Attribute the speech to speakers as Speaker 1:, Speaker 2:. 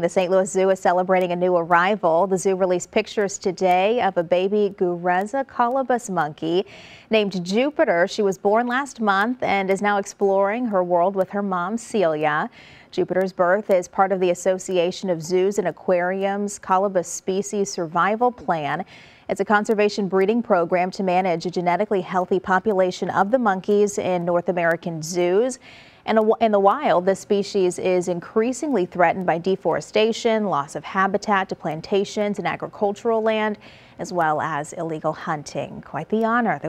Speaker 1: The St. Louis Zoo is celebrating a new arrival. The zoo released pictures today of a baby Gureza colobus monkey named Jupiter. She was born last month and is now exploring her world with her mom, Celia. Jupiter's birth is part of the Association of Zoos and Aquariums Colobus Species Survival Plan. It's a conservation breeding program to manage a genetically healthy population of the monkeys in North American zoos. And in the wild, this species is increasingly threatened by deforestation, loss of habitat to plantations and agricultural land, as well as illegal hunting. Quite the honor.